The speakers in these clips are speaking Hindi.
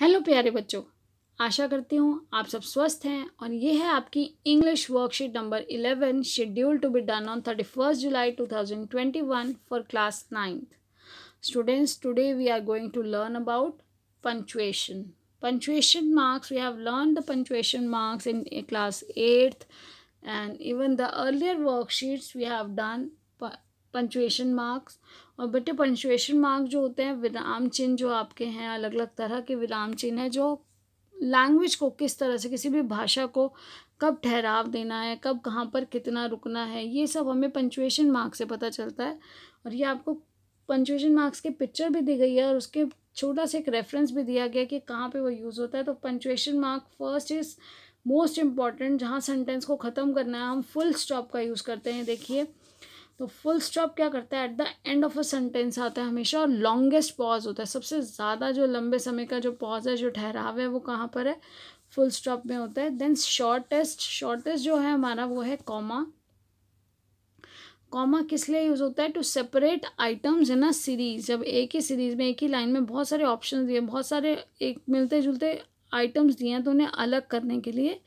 हेलो प्यारे बच्चों आशा करती हूँ आप सब स्वस्थ हैं और ये है आपकी English worksheet number eleven schedule to be done on thirty first July two thousand twenty one for class ninth students today we are going to learn about punctuation punctuation marks we have learn the punctuation marks in class eighth and even the earlier worksheets we have done punctuation marks और बेटे पंचुएशन मार्क जो होते हैं विराम चिन्ह जो आपके हैं अलग अलग तरह के विराम चिन्ह हैं जो लैंग्वेज को किस तरह से किसी भी भाषा को कब ठहराव देना है कब कहाँ पर कितना रुकना है ये सब हमें पंचुएशन मार्क से पता चलता है और ये आपको पंचुएशन मार्क्स के पिक्चर भी दी गई है और उसके छोटा सा एक रेफरेंस भी दिया गया कि कहाँ पे वो यूज़ होता है तो punctuation mark first is most important जहाँ सेंटेंस को ख़त्म करना है हम फुल स्टॉप का यूज़ करते हैं देखिए तो फुल स्टॉप क्या करता है at the end of a sentence आता है हमेशा और लॉन्गेस्ट पॉज होता है सबसे ज़्यादा जो लंबे समय का जो पॉज है जो ठहराव है वो कहाँ पर है फुल स्टॉप में होता है देन शॉर्टेस्ट शॉर्टेस्ट जो है हमारा वो है कॉमा कॉमा किस लिए यूज़ होता है to separate items in a series जब एक ही सीरीज में एक ही लाइन में बहुत सारे ऑप्शन दिए बहुत सारे एक मिलते जुलते आइटम्स दिए हैं तो उन्हें अलग करने के लिए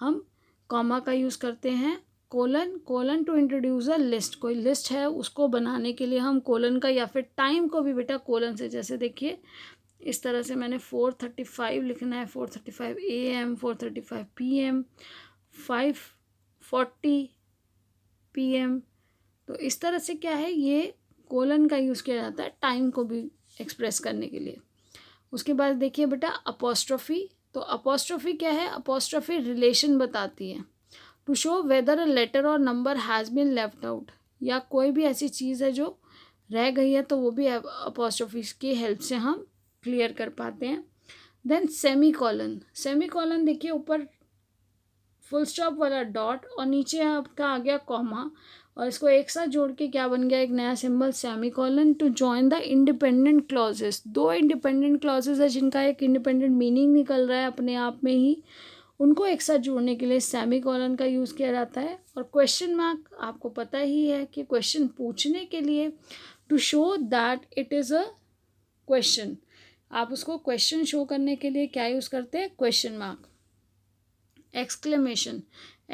हम कॉमा का यूज़ करते हैं colon colon to introduce a list कोई लिस्ट है उसको बनाने के लिए हम कोलन का या फिर टाइम को भी बेटा कोलन से जैसे देखिए इस तरह से मैंने फोर थर्टी फाइव लिखना है four thirty five A M four thirty five P M five forty P M तो इस तरह से क्या है ये कोलन का यूज़ किया जाता है टाइम को भी एक्सप्रेस करने के लिए उसके बाद देखिए बेटा अपोस्ट्रॉफी तो अपोस्ट्रॉफी क्या है अपोस्ट्रॉफी रिलेशन बताती है to show whether a letter or number has been left out या कोई भी ऐसी चीज़ है जो रह गई है तो वो भी अपोस्ट्रोफिस की हेल्प से हम क्लियर कर पाते हैं then semicolon semicolon देखिए ऊपर फुल स्टॉप वाला डॉट और नीचे आपका आ गया कॉमा और इसको एक साथ जोड़ के क्या बन गया एक नया symbol semicolon to join the independent clauses दो इंडिपेंडेंट क्लॉजेस है जिनका एक इंडिपेंडेंट मीनिंग निकल रहा है अपने आप में ही उनको एक साथ जोड़ने के लिए सेमी कॉलन का यूज़ किया जाता है और क्वेश्चन मार्क आपको पता ही है कि क्वेश्चन पूछने के लिए to show that it is a question आप उसको क्वेश्चन शो करने के लिए क्या यूज़ करते हैं question mark exclamation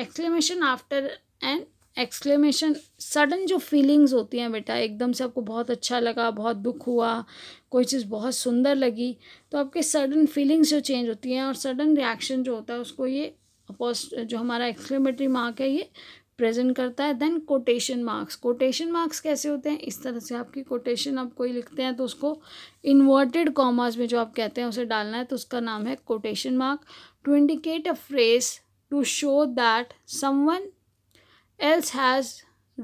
exclamation after an exclamation sudden जो फीलिंग्स होती हैं बेटा एकदम से आपको बहुत अच्छा लगा बहुत दुख हुआ कोई चीज़ बहुत सुंदर लगी तो आपके सडन फीलिंग्स जो चेंज होती हैं और सडन रिएक्शन जो होता है उसको ये अपोस्ट जो हमारा एक्सक्लेमेटरी मार्क है ये प्रेजेंट करता है then quotation marks quotation marks कैसे होते हैं इस तरह से आपकी कोटेशन आप कोई लिखते हैं तो उसको इन्वर्टेड कॉमर्स में जो आप कहते हैं उसे डालना है तो उसका नाम है quotation mark to indicate a phrase to show that someone else has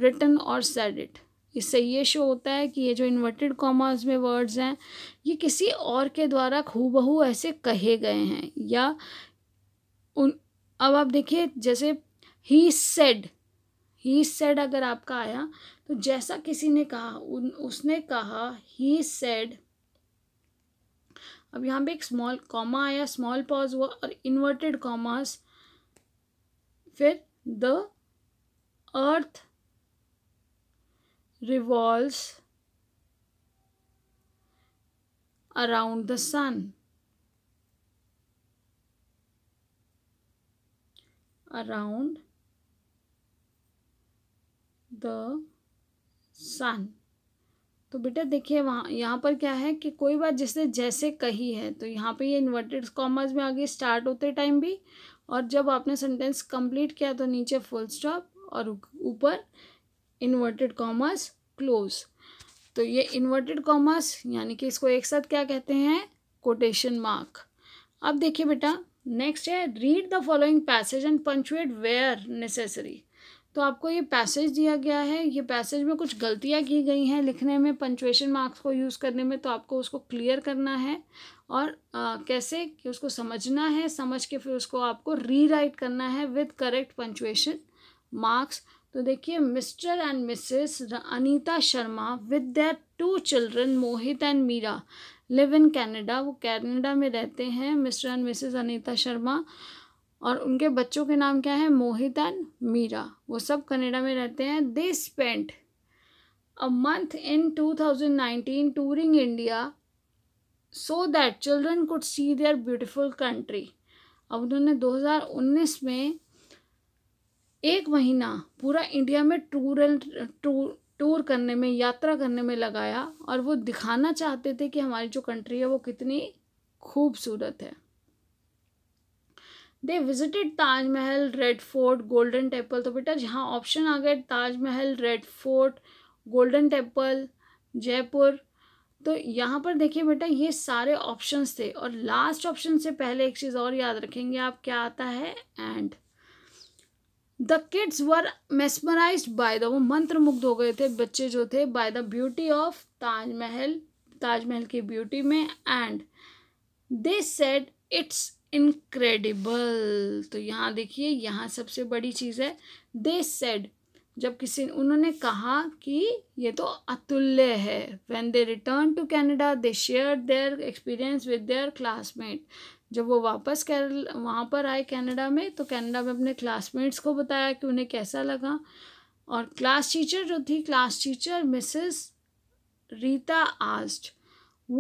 written or said it इससे ये शो होता है कि ये जो इन्वर्टेड कॉमास में वर्ड्स हैं ये किसी और के द्वारा खूबहू ऐसे कहे गए हैं या उन अब आप देखिए जैसे ही सेड ही सेड अगर आपका आया तो जैसा किसी ने कहा उन उसने कहा ही सेड अब यहाँ पे एक स्मॉल कॉमा आया स्मॉल पॉज हुआ और इन्वर्टेड कॉमास फिर the earth revolves around the sun around the sun तो बेटा देखिए वहाँ यहाँ पर क्या है कि कोई बात जिसने जैसे कही है तो यहाँ पे ये इन्वर्टेड कॉमर्स में आगे स्टार्ट होते टाइम भी और जब आपने सेंटेंस कंप्लीट किया तो नीचे फुल स्टॉप और ऊपर इन्वर्टेड कॉमर्स क्लोज तो ये इन्वर्टेड कॉमर्स यानी कि इसको एक साथ क्या कहते हैं कोटेशन मार्क अब देखिए बेटा नेक्स्ट है read the following passage and punctuate where necessary तो आपको ये पैसेज दिया गया है ये पैसेज में कुछ गलतियाँ की गई हैं लिखने में पंचुएशन मार्क्स को यूज़ करने में तो आपको उसको क्लियर करना है और आ, कैसे कि उसको समझना है समझ के फिर उसको आपको रीराइट करना है विद करेक्ट पंचुएशन मार्क्स तो देखिए Mr and Mrs Anita Sharma with their two children Mohit and Meera live in Canada वो कनाडा में रहते हैं Mr and Mrs Anita Sharma और उनके बच्चों के नाम क्या है मोहित एंड मीरा वो सब कनाडा में रहते हैं they spent a month in 2019 touring India so that children could see their beautiful country अब उन्होंने 2019 में एक महीना पूरा इंडिया में टूर एंड टूर टूर करने में यात्रा करने में लगाया और वो दिखाना चाहते थे कि हमारी जो कंट्री है वो कितनी खूबसूरत है they visited Taj Mahal red Fort Golden Temple तो बेटा जहाँ ऑप्शन आ गए Taj Mahal red Fort Golden Temple Jaipur तो यहाँ पर देखिए बेटा ये सारे ऑप्शंस थे और लास्ट ऑप्शन से पहले एक चीज़ और याद रखेंगे आप क्या आता है and the kids were mesmerise by the वो मंत्र मुग्ध हो गए थे बच्चे जो थे by the beauty of Taj Mahal Taj Mahal की ब्यूटी में and they said it's incredible तो यहाँ देखिए यहाँ सबसे बड़ी चीज़ है दे सेड जब किसी उन्होंने कहा कि ये तो अतुल्य है when they return to Canada they share their experience with their classmate जब वो वापस कैरल वहाँ पर आए कनाडा में तो कनाडा में अपने क्लासमेट्स को बताया कि उन्हें कैसा लगा और क्लास टीचर जो थी class teacher Mrs Rita asked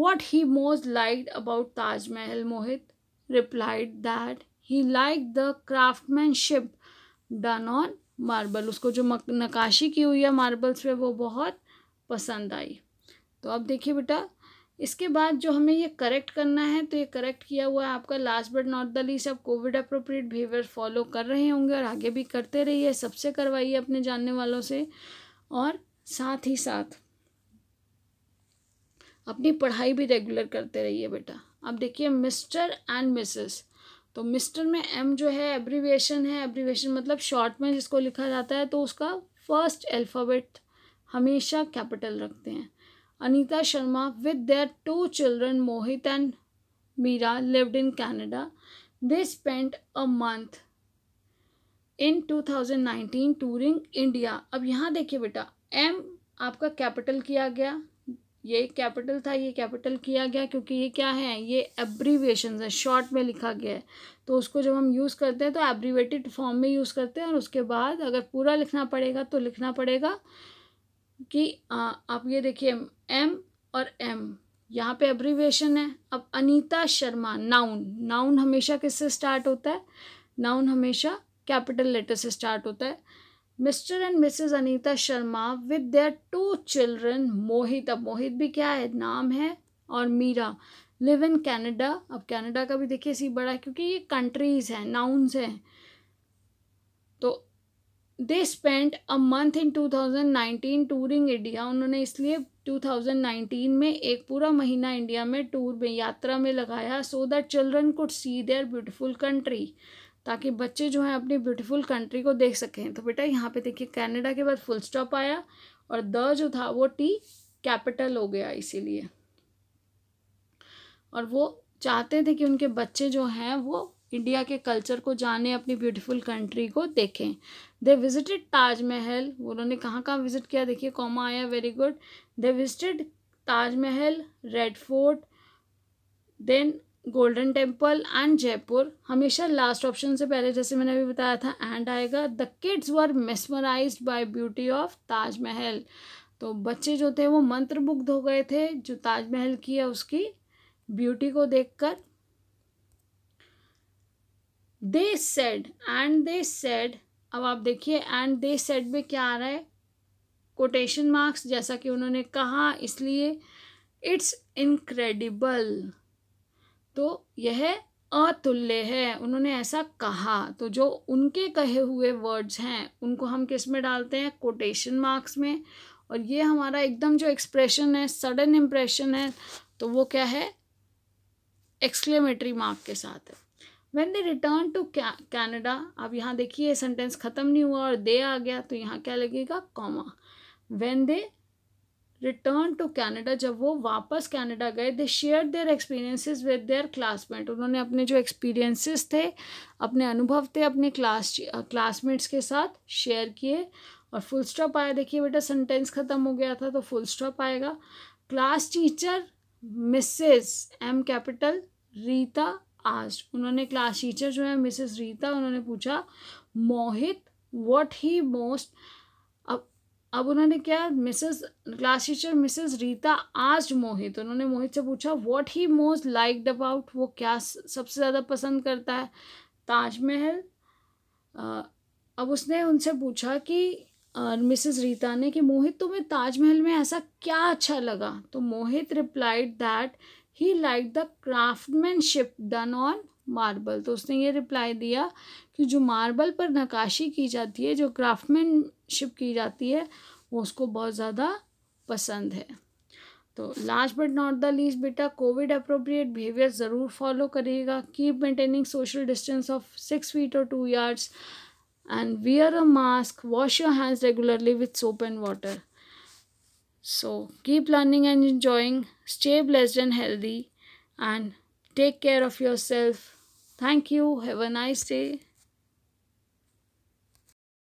what he most like about Taj Mahal Mohit replied that he like the craftsmanship done on marble उसको जो नकाशी की हुई है मार्बल्स पे वो बहुत पसंद आई तो अब देखिए बेटा इसके बाद जो हमें ये करेक्ट करना है तो ये करेक्ट किया हुआ है आपका last but not the least आप कोविड अप्रोप्रिएट बिहेवियर फॉलो कर रहे होंगे और आगे भी करते रहिए सबसे करवाइए अपने जानने वालों से और साथ ही साथ अपनी पढ़ाई भी रेगुलर करते रहिए बेटा अब देखिए मिस्टर एंड मिसेस तो मिस्टर में एम जो है एब्रीवेशन है एब्रीवेशन मतलब शॉर्ट में जिसको लिखा जाता है तो उसका फर्स्ट अल्फ़ाबेट हमेशा कैपिटल रखते हैं Anita Sharma with their two children Mohit and Meera lived in Canada. They spent a month in 2019 touring India अब यहाँ देखिए बेटा एम आपका कैपिटल किया गया ये कैपिटल था ये कैपिटल किया गया क्योंकि ये क्या है ये एब्रीवेशन है शॉर्ट में लिखा गया है तो उसको जब हम यूज़ करते हैं तो एब्रीवेटेड फॉर्म में यूज़ करते हैं और उसके बाद अगर पूरा लिखना पड़ेगा तो लिखना पड़ेगा कि आ, आप ये देखिए एम और एम यहाँ पे एब्रीवेशन है अब अनीता शर्मा नाउन नाउन हमेशा किससे स्टार्ट होता है नाउन हमेशा कैपिटल लेटर से स्टार्ट होता है Mr and Mrs Anita Sharma with their two children Mohit अब मोहित भी क्या है नाम है और मीरा लिव इन कैनेडा अब कैनेडा का भी देखिए सी बड़ा क्योंकि ये कंट्रीज़ हैं नाउन्स हैं तो they spent a month in 2019 touring India उन्होंने इसलिए 2019 में एक पूरा महीना इंडिया में टूर में यात्रा में लगाया so that children could see their beautiful country ताकि बच्चे जो हैं अपनी ब्यूटीफुल कंट्री को देख सकें तो बेटा यहाँ पे देखिए कनाडा के बाद फुल स्टॉप आया और द जो था वो टी कैपिटल हो गया इसीलिए और वो चाहते थे कि उनके बच्चे जो हैं वो इंडिया के कल्चर को जाने अपनी ब्यूटीफुल कंट्री को देखें दे विजिटेड ताजमहल उन्होंने कहाँ कहाँ विजिट किया देखिए कॉमा आया very good they visited Taj Mahal red fort then golden temple and Jaipur हमेशा लास्ट ऑप्शन से पहले जैसे मैंने अभी बताया था एंड आएगा the kids were mesmerise by beauty of Taj Mahal तो बच्चे जो थे वो मंत्रमुग्ध हो गए थे जो ताजमहल की है उसकी ब्यूटी को देखकर they said and they said अब आप देखिए एंड दे सेड में क्या आ रहा है कोटेशन मार्क्स जैसा कि उन्होंने कहा इसलिए इट्स इनक्रेडिबल तो यह अतुल्य है उन्होंने ऐसा कहा तो जो उनके कहे हुए वर्ड्स हैं उनको हम किस में डालते हैं कोटेशन मार्क्स में और ये हमारा एकदम जो एक्सप्रेशन है सडन इम्प्रेशन है तो वो क्या है एक्सक्लेमेटरी मार्क के साथ है when they return to Canada अब यहाँ देखिए सेंटेंस ख़त्म नहीं हुआ और दे आ गया तो यहाँ क्या लगेगा comma when they return to Canada जब वो वापस कैनेडा गए they share their experiences with their classmate उन्होंने अपने जो एक्सपीरियंसिस थे अपने अनुभव थे अपने क्लास क्लासमेट्स के साथ शेयर किए और फुल स्टॉप आया देखिए बेटा सेंटेंस ख़त्म हो गया था तो फुल स्टॉप आएगा class teacher Mrs M capital Rita asked उन्होंने क्लास टीचर जो है मिसेस रीता उन्होंने पूछा मोहित वॉट ही मोस्ट अब अब उन्होंने क्या Mrs class teacher Mrs Rita आज मोहित उन्होंने मोहित से पूछा what he most liked about वो क्या सबसे ज़्यादा पसंद करता है ताजमहल अब उसने उनसे पूछा कि मिसेस रीता ने कि मोहित तुम्हें ताजमहल में ऐसा क्या अच्छा लगा तो Mohit replied that he like the craftsmanship done on marble तो उसने ये रिप्लाई दिया कि जो मार्बल पर नकाशी की जाती है जो क्राफ्टमैनशिप की जाती है वो उसको बहुत ज़्यादा पसंद है तो last but not the least बेटा कोविड अप्रोप्रिएट बिहेवियर ज़रूर फॉलो करिएगा keep maintaining social distance of six feet और two yards and wear a mask wash your hands regularly with soap and water So keep learning and enjoying. Stay blessed and healthy and take care of yourself. Thank you. Have a nice day.